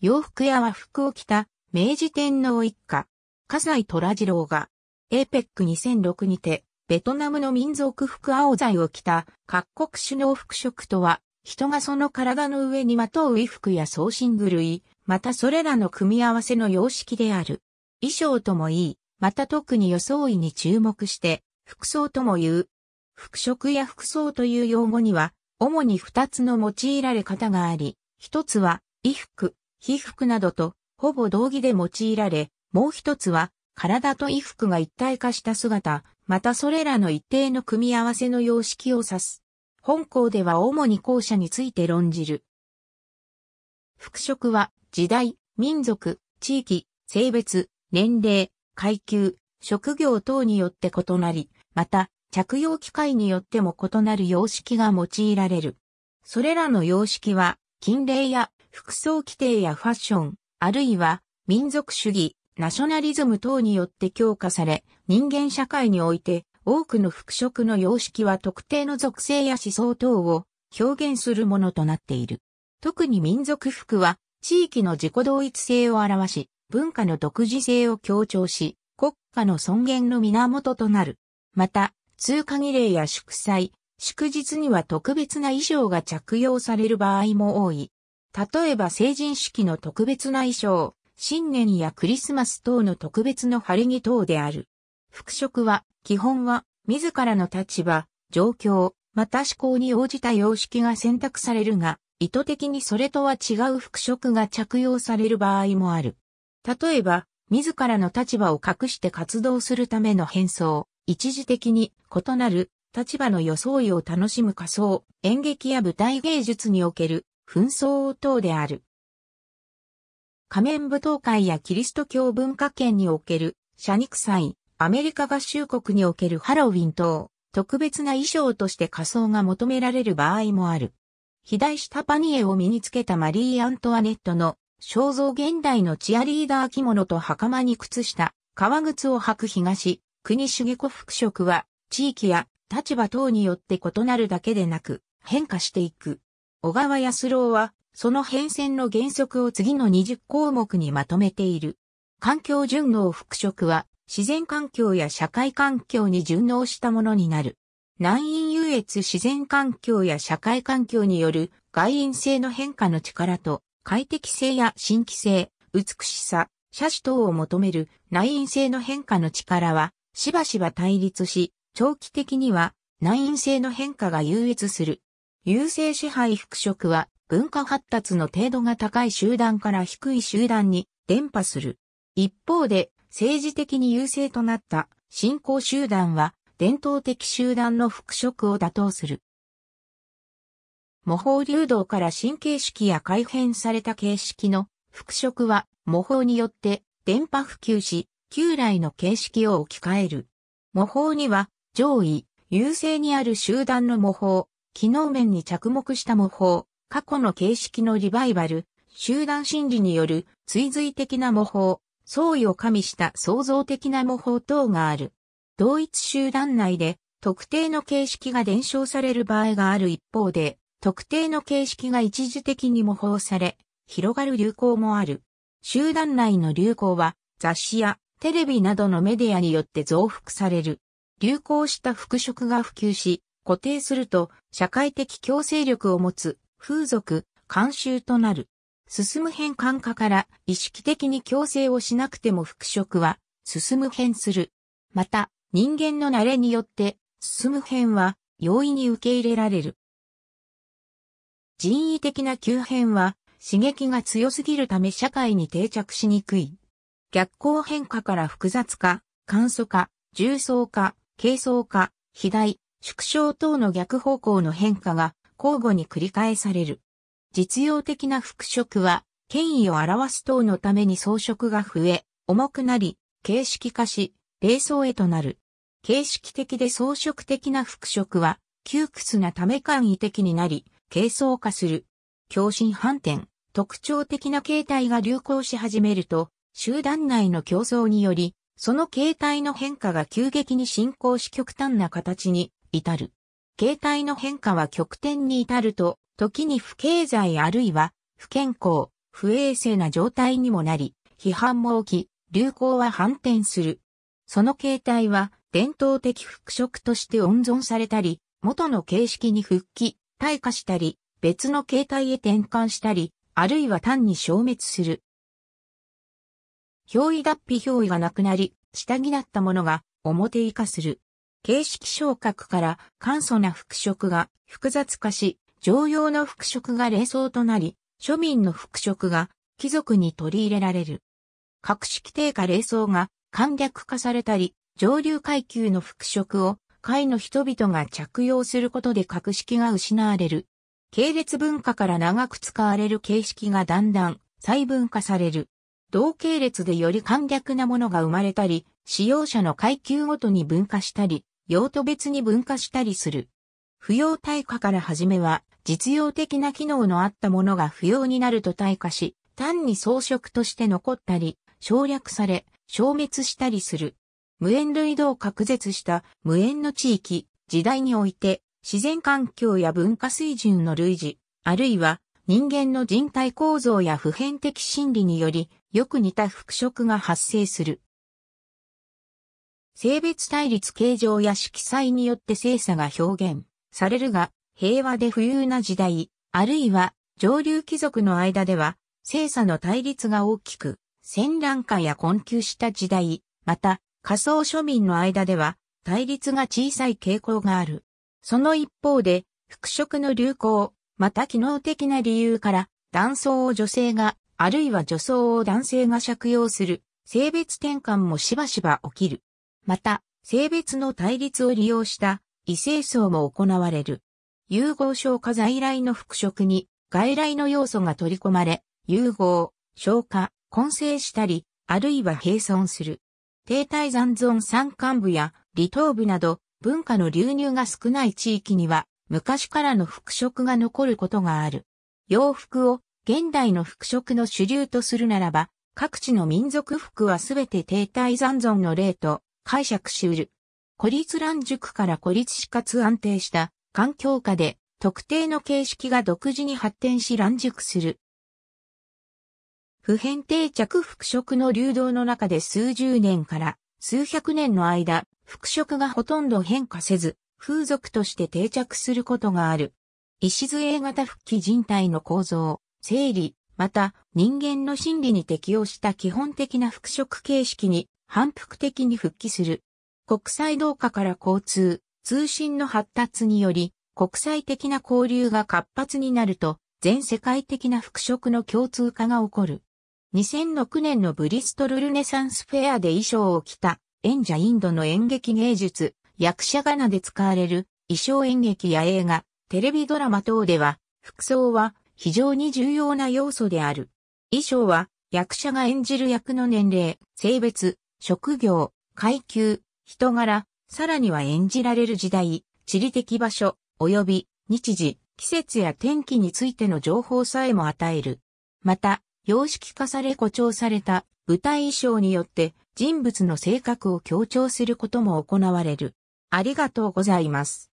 洋服や和服を着た明治天皇一家、河西虎次郎が、APEC2006 にて、ベトナムの民族服青材を着た各国首脳服飾とは、人がその体の上にまとう衣服や装身狂い、またそれらの組み合わせの様式である。衣装ともいい、また特に装いに注目して、服装とも言う。服飾や服装という用語には、主に二つの用いられ方があり、一つは、衣服、被服などとほぼ同義で用いられ、もう一つは、体と衣服が一体化した姿、またそれらの一定の組み合わせの様式を指す。本校では主に校舎について論じる。服飾は、時代、民族、地域、性別、年齢、階級、職業等によって異なり、また、着用機会によっても異なる様式が用いられる。それらの様式は、近令や服装規定やファッション、あるいは民族主義、ナショナリズム等によって強化され、人間社会において多くの服飾の様式は特定の属性や思想等を表現するものとなっている。特に民族服は地域の自己同一性を表し、文化の独自性を強調し、国家の尊厳の源となる。また、通過儀礼や祝祭、祝日には特別な衣装が着用される場合も多い。例えば成人式の特別な衣装、新年やクリスマス等の特別の晴れ着等である。服飾は、基本は、自らの立場、状況、また思考に応じた様式が選択されるが、意図的にそれとは違う服飾が着用される場合もある。例えば、自らの立場を隠して活動するための変装、一時的に異なる立場の装いを楽しむ仮装、演劇や舞台芸術における紛争等である。仮面舞踏会やキリスト教文化圏における、社肉祭、アメリカ合衆国におけるハロウィン等、特別な衣装として仮装が求められる場合もある。肥大したパニエを身につけたマリー・アントワネットの肖像現代のチアリーダー着物と袴に靴下、革靴を履く東、国主義湖服飾は地域や立場等によって異なるだけでなく変化していく。小川康郎は、その変遷の原則を次の20項目にまとめている。環境順応復職は、自然環境や社会環境に順応したものになる。難因優越自然環境や社会環境による外因性の変化の力と、快適性や新規性、美しさ、車種等を求める内因性の変化の力は、しばしば対立し、長期的には内因性の変化が優越する。優勢支配復職は文化発達の程度が高い集団から低い集団に伝播する。一方で政治的に優勢となった新興集団は伝統的集団の復職を打倒する。模倣流動から新形式や改変された形式の復職は模倣によって電波普及し、旧来の形式を置き換える。模倣には上位、優勢にある集団の模倣、機能面に着目した模倣、過去の形式のリバイバル、集団心理による追随的な模倣、創意を加味した創造的な模倣等がある。同一集団内で特定の形式が伝承される場合がある一方で、特定の形式が一時的に模倣され、広がる流行もある。集団内の流行は雑誌やテレビなどのメディアによって増幅される。流行した服飾が普及し、固定すると、社会的強制力を持つ、風俗、慣習となる。進む変換化から意識的に強制をしなくても復職は進む変する。また人間の慣れによって進む変は容易に受け入れられる。人為的な急変は刺激が強すぎるため社会に定着しにくい。逆行変化から複雑化、簡素化、重層化、軽層化、肥大、縮小等の逆方向の変化が交互に繰り返される。実用的な復職は、権威を表す等のために装飾が増え、重くなり、形式化し、霊装へとなる。形式的で装飾的な復職は、窮屈なため簡易的になり、軽装化する。共振反転、特徴的な形態が流行し始めると、集団内の競争により、その形態の変化が急激に進行し極端な形に至る。形態の変化は極点に至ると、時に不経済あるいは不健康、不衛生な状態にもなり、批判も起き、流行は反転する。その形態は伝統的復職として温存されたり、元の形式に復帰、退化したり、別の形態へ転換したり、あるいは単に消滅する。表意脱皮表意がなくなり、下着だったものが表以化する。形式昇格から簡素な服飾が複雑化し、常用の服飾が礼装となり、庶民の服飾が貴族に取り入れられる。格式低下礼装が簡略化されたり、上流階級の服飾を下位の人々が着用することで格式が失われる。系列文化から長く使われる形式がだんだん細分化される。同系列でより簡略なものが生まれたり、使用者の階級ごとに分化したり、用途別に分化したりする。不要対価から始めは、実用的な機能のあったものが不要になると対価し、単に装飾として残ったり、省略され、消滅したりする。無縁類同隔絶した無縁の地域、時代において、自然環境や文化水準の類似、あるいは人間の人体構造や普遍的心理により、よく似た復職が発生する。性別対立形状や色彩によって性差が表現されるが、平和で富裕な時代、あるいは上流貴族の間では、性差の対立が大きく、戦乱化や困窮した時代、また、仮想庶民の間では、対立が小さい傾向がある。その一方で、服飾の流行、また機能的な理由から、男装を女性が、あるいは女装を男性が借用する、性別転換もしばしば起きる。また、性別の対立を利用した異性層も行われる。融合消化在来の復職に外来の要素が取り込まれ、融合、消化、混成したり、あるいは併存する。低体残存山間部や離島部など文化の流入が少ない地域には昔からの復職が残ることがある。洋服を現代の復職の主流とするならば、各地の民族服はすべて低体残存の例と解釈しうる。孤立乱熟から孤立しかつ安定した環境下で特定の形式が独自に発展し乱熟する。普遍定着復職の流動の中で数十年から数百年の間、復職がほとんど変化せず、風俗として定着することがある。礎型復帰人体の構造、整理、また人間の心理に適応した基本的な復職形式に反復的に復帰する。国際同化から交通、通信の発達により、国際的な交流が活発になると、全世界的な復職の共通化が起こる。2006年のブリストルルネサンスフェアで衣装を着た演者インドの演劇芸術、役者が名で使われる衣装演劇や映画、テレビドラマ等では、服装は非常に重要な要素である。衣装は役者が演じる役の年齢、性別、職業、階級、人柄、さらには演じられる時代、地理的場所、及び日時、季節や天気についての情報さえも与える。また、様式化され誇張された舞台衣装によって人物の性格を強調することも行われる。ありがとうございます。